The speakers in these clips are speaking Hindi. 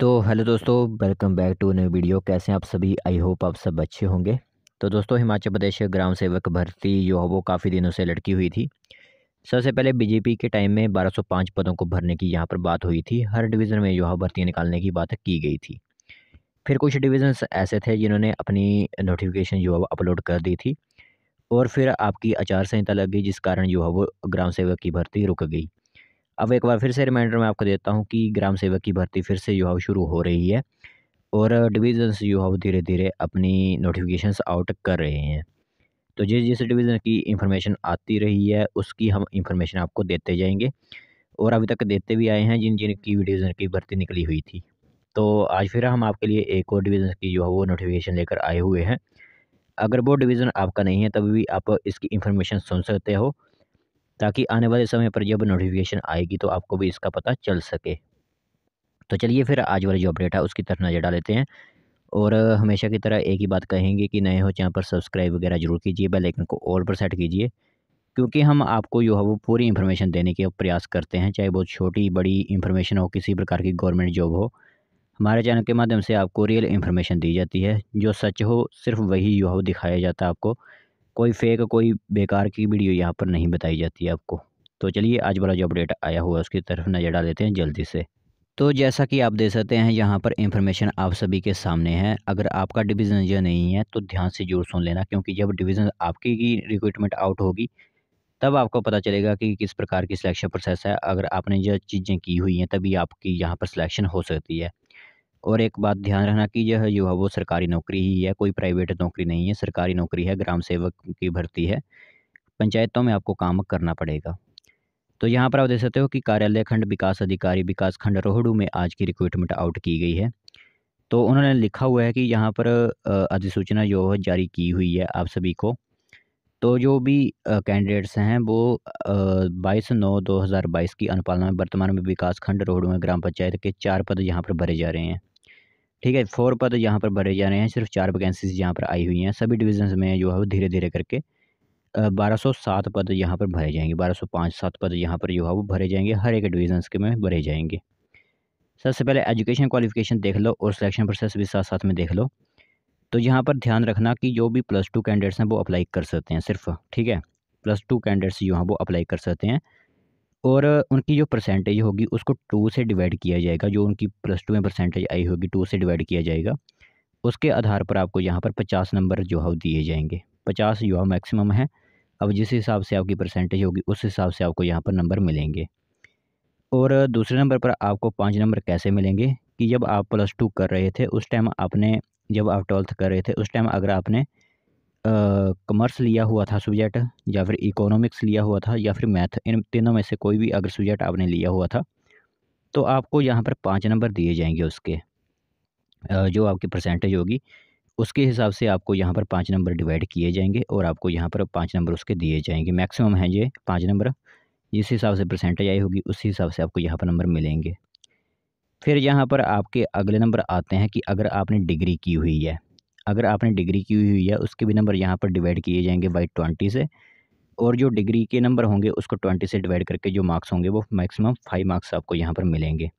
तो हेलो दोस्तों welcome back to new video कैसे हैं आप सभी आई होप आप सब अच्छे होंगे तो दोस्तों हिमाचल प्रदेश ग्राम सेवक भर्ती जो है वो काफ़ी दिनों से लटकी हुई थी सबसे पहले बीजेपी के टाइम में 1205 पदों को भरने की यहाँ पर बात हुई थी हर डिवीज़न में जो है भर्तियाँ निकालने की बात की गई थी फिर कुछ डिवीज़न ऐसे थे जिन्होंने अपनी नोटिफिकेशन जो अपलोड कर दी थी और फिर आपकी आचार संहिता लग गई जिस कारण जो है वो ग्राम सेवक की भर्ती रुक गई अब एक बार फिर से रिमाइंडर मैं आपको देता हूँ कि ग्राम सेवक की भर्ती फिर से युवाओं शुरू हो रही है और से युवाओं धीरे धीरे अपनी नोटिफिकेशंस आउट कर रहे हैं तो जिस जिस डिवीज़न की इंफॉर्मेशन आती रही है उसकी हम इन्फॉर्मेशन आपको देते जाएंगे और अभी तक देते भी आए हैं जिन जिन की डिवीज़न की भर्ती निकली हुई थी तो आज फिर हम आपके लिए एक और डिवीज़न की जो है वो नोटिफिकेशन लेकर आए हुए हैं अगर वो डिवीज़न आपका नहीं है तभी भी आप इसकी इन्फॉर्मेशन सुन सकते हो ताकि आने वाले समय पर जब नोटिफिकेशन आएगी तो आपको भी इसका पता चल सके तो चलिए फिर आज वाला जो अपडेट है उसकी तरफ नज़र डालते हैं और हमेशा की तरह एक ही बात कहेंगे कि नए हो चैनल तो पर सब्सक्राइब वगैरह जरूर कीजिए बेल आइकन को ऑल पर सेट कीजिए क्योंकि हम आपको जो है वो पूरी इन्फॉर्मेशन देने के प्रयास करते हैं चाहे बहुत छोटी बड़ी इन्फॉर्मेशन हो किसी प्रकार की गवर्नमेंट जॉब हो हमारे चैनल के माध्यम से आपको रियल इन्फॉर्मेशन दी जाती है जो सच हो सिर्फ वही जो वो दिखाया जाता है आपको कोई फेक कोई बेकार की वीडियो यहाँ पर नहीं बताई जाती है आपको तो चलिए आज वाला जो अपडेट आया हुआ है उसकी तरफ नज़र डाल देते हैं जल्दी से तो जैसा कि आप देख सकते हैं यहाँ पर इंफॉर्मेशन आप सभी के सामने है अगर आपका डिवीज़न यह नहीं है तो ध्यान से जोर सुन लेना क्योंकि जब डिवीज़न आपकी ही रिक्रूटमेंट आउट होगी तब आपको पता चलेगा कि किस प्रकार की सिलेक्शन प्रोसेस है अगर आपने जो चीज़ें की हुई हैं तभी आपकी यहाँ पर सिलेक्शन हो सकती है और एक बात ध्यान रखना कि यह जो है वो सरकारी नौकरी ही है कोई प्राइवेट नौकरी नहीं है सरकारी नौकरी है ग्राम सेवक की भर्ती है पंचायतों में आपको काम करना पड़ेगा तो यहाँ पर आप देख सकते हो कि कार्यालय खंड विकास अधिकारी विकास खंड रोहडू में आज की रिक्रूटमेंट आउट की गई है तो उन्होंने लिखा हुआ है कि यहाँ पर अधिसूचना जो है जारी की हुई है आप सभी को तो जो भी कैंडिडेट्स हैं वो बाईस नौ दो हज़ार बाईस की अनुपालना में वर्तमान में विकास खंड रोहडू में ग्राम पंचायत के चार पद यहाँ पर भरे जा रहे हैं ठीक है फोर पद तो यहाँ पर भरे जा रहे हैं सिर्फ चार वैकेंसीज यहाँ पर आई हुई हैं सभी डिविजन्स में जो है वो धीरे धीरे करके बारह सौ सात पद यहाँ पर भरे जाएंगे बारह सौ पाँच सात पद यहाँ पर जो है वो भरे जाएंगे हर एक डिविजन्स के में भरे जाएंगे सबसे पहले एजुकेशन क्वालिफिकेशन देख लो और सिलेक्शन प्रोसेस भी साथ साथ में देख लो तो यहाँ पर ध्यान रखना कि जो भी प्लस टू कैंडिडेट्स हैं वो अप्लाई कर सकते हैं सिर्फ ठीक है प्लस टू कैंडिडेट्स जो हैं वो अप्लाई कर सकते हैं और उनकी जो परसेंटेज होगी उसको टू से डिवाइड किया जाएगा जो उनकी प्लस टू में परसेंटेज आई होगी टू से डिवाइड किया जाएगा उसके आधार पर आपको यहाँ पर पचास नंबर जो है दिए जाएंगे पचास जो मैक्सिमम है अब जिस हिसाब से आपकी परसेंटेज होगी उस हिसाब से आपको यहाँ पर नंबर मिलेंगे और दूसरे नंबर पर आपको पाँच नंबर कैसे मिलेंगे कि जब आप प्लस टू कर रहे थे उस टाइम आपने जब आप ट्वेल्थ कर रहे थे उस टाइम अगर आपने कॉमर्स लिया हुआ था सब्जेक्ट या फिर इकोनॉमिक्स लिया हुआ था या फिर मैथ इन तीनों में से कोई भी अगर सब्जेक्ट आपने लिया हुआ था तो आपको यहाँ पर पाँच नंबर दिए जाएंगे उसके जो आपकी परसेंटेज होगी उसके हिसाब से आपको यहाँ पर पाँच नंबर डिवाइड किए जाएंगे और आपको यहाँ पर पाँच नंबर उसके दिए जाएंगे मैक्सिमम हैं ये पाँच नंबर जिस हिसाब से परसेंटेज आई होगी उसी हिसाब से आपको यहाँ पर नंबर मिलेंगे फिर यहाँ पर आपके अगले नंबर आते हैं कि अगर आपने डिग्री की हुई है अगर आपने डिग्री की हुई है उसके भी नंबर यहाँ पर डिवाइड किए जाएंगे बाई ट्वेंटी से और जो डिग्री के नंबर होंगे उसको ट्वेंटी से डिवाइड करके जो मार्क्स होंगे वो मैक्सिमम फाइव मार्क्स आपको यहाँ पर मिलेंगे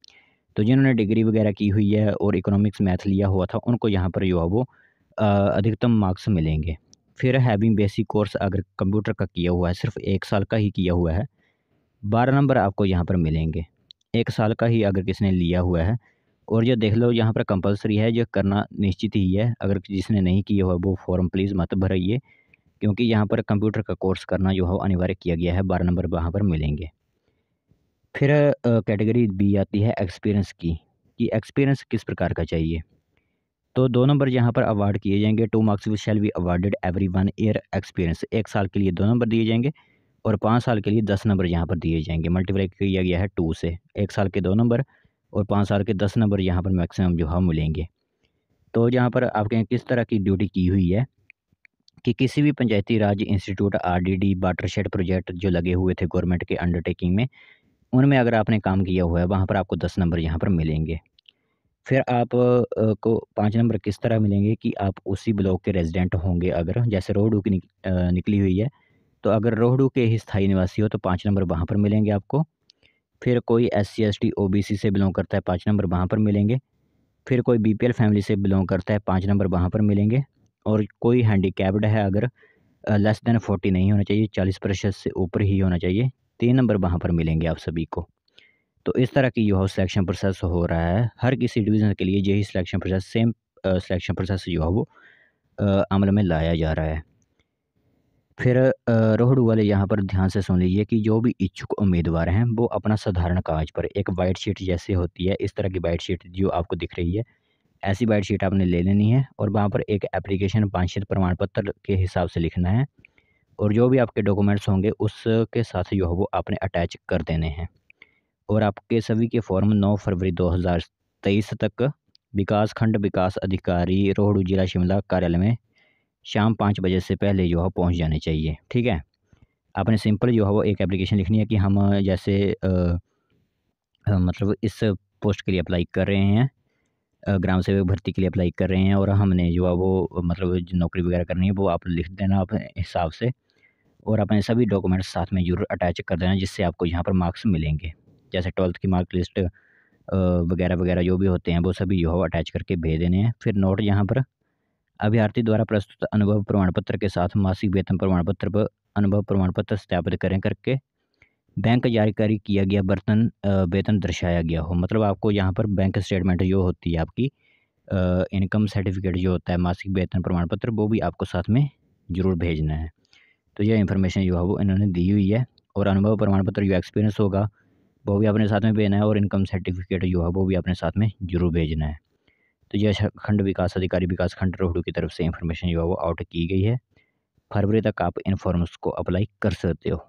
तो जिन्होंने डिग्री वगैरह की हुई है और इकोनॉमिक्स मैथ लिया हुआ था उनको यहाँ पर जो है वो अधिकतम मार्क्स मिलेंगे फिर हैविंग बेसिक कोर्स अगर कंप्यूटर का किया हुआ है सिर्फ एक साल का ही किया हुआ है बारह नंबर आपको यहाँ पर मिलेंगे एक साल का ही अगर किसने लिया हुआ है और ये देख लो यहाँ पर कंपलसरी है जो करना निश्चित ही है अगर जिसने नहीं किया हो वो फॉर्म प्लीज़ मत भराइए क्योंकि यहाँ पर कंप्यूटर का कोर्स करना जो है अनिवार्य किया गया है बारह नंबर वहाँ पर मिलेंगे फिर कैटेगरी बी आती है एक्सपीरियंस की कि एक्सपीरियंस किस प्रकार का चाहिए तो दो नंबर यहाँ पर अवार्ड किए जाएंगे two marks which shall be awarded every one year experience एक साल के लिए दो नंबर दिए जाएंगे और पाँच साल के लिए दस नंबर यहाँ पर दिए जाएंगे मल्टीप्लाई किया गया है टू से एक साल के दो नंबर और पाँच साल के दस नंबर यहाँ पर मैक्सिमम जो हम मिलेंगे तो यहाँ पर आपके किस तरह की ड्यूटी की हुई है कि किसी भी Panchayati Raj institute RDD watershed project जो लगे हुए थे गवर्नमेंट के अंडरटेकिंग में उनमें अगर आपने काम किया हुआ है वहाँ पर आपको दस नंबर यहाँ पर मिलेंगे फिर आप को पाँच नंबर किस तरह मिलेंगे कि आप उसी ब्लॉक के रेजिडेंट होंगे अगर जैसे रोहडू की निकली हुई है तो अगर रोहडू के ही स्थायी निवासी हो तो पाँच नंबर वहाँ पर मिलेंगे आपको फिर कोई S C S T O B C से बिलोंग करता है पाँच नंबर वहाँ पर मिलेंगे फिर कोई बी पी एल फैमिली से बिलोंग करता है पाँच नंबर वहाँ पर मिलेंगे और कोई हैंडीकैप्ड है अगर लेस देन फोर्टी नहीं होना चाहिए चालीस प्रतिशत से ऊपर ही होना चाहिए तीन नंबर वहाँ पर मिलेंगे आप सभी को तो इस तरह की जो सिलेक्शन प्रोसेस हो रहा है हर किसी डिवीज़न के लिए यही selection process same selection process जो है वो अमल में लाया जा रहा है फिर रोहड़ू वाले यहाँ पर ध्यान से सुन लीजिए कि जो भी इच्छुक उम्मीदवार हैं वो अपना साधारण कागज पर एक वाइट शीट जैसे होती है इस तरह की वाइट शीट जो आपको दिख रही है ऐसी वाइट शीट आपने ले लेनी है और वहाँ पर एक एप्लीकेशन वांछित प्रमाण पत्र के हिसाब से लिखना है और जो भी आपके डॉक्यूमेंट्स होंगे उसके साथ जो है वो आपने अटैच कर देने हैं और आपके सभी के फॉर्म नौ फरवरी दो तक विकास खंड विकास अधिकारी रोहड़ू जिला शिमला कार्यालय में शाम पाँच बजे से पहले जो है पहुँच जाने चाहिए ठीक है आपने सिंपल जो है वो एक एप्लीकेशन लिखनी है कि हम जैसे आ, आ, मतलब इस पोस्ट के लिए अप्लाई कर रहे हैं ग्राम सेवक भर्ती के लिए अप्लाई कर रहे हैं और हमने जो है वो मतलब नौकरी वगैरह करनी है वो आप लिख देना अपने हिसाब से और अपने सभी डॉक्यूमेंट्स साथ में जरूर अटैच कर देना जिससे आपको यहाँ पर मार्क्स मिलेंगे जैसे ट्वेल्थ की मार्क लिस्ट वगैरह वगैरह जो भी होते हैं वो सभी जो है अटैच करके भेज देने हैं फिर नोट यहाँ पर अभ्यर्थी द्वारा प्रस्तुत अनुभव प्रमाण पत्र के साथ मासिक वेतन प्रमाण पत्र पर अनुभव प्रमाण पत्र स्थापित करें करके बैंक जारी जारी किया गया बर्तन वेतन दर्शाया गया हो मतलब आपको यहाँ पर बैंक स्टेटमेंट जो होती है आपकी इनकम सर्टिफिकेट जो होता है मासिक वेतन प्रमाण पत्र वो भी आपको साथ में ज़रूर भेजना है तो यह इन्फॉर्मेशन जो है वो इन्होंने दी हुई है और अनुभव प्रमाण पत्र जो एक्सपीरियंस होगा वो भी अपने साथ में भेजना है और इनकम सर्टिफिकेट जो है वो भी अपने साथ में ज़रूर भेजना है तो यह खंड विकास अधिकारी विकास खंड रोहडू की तरफ से इन्फॉर्मेशन जो है वो आउट की गई है फरवरी तक आप इन फॉर्म्स को अप्लाई कर सकते हो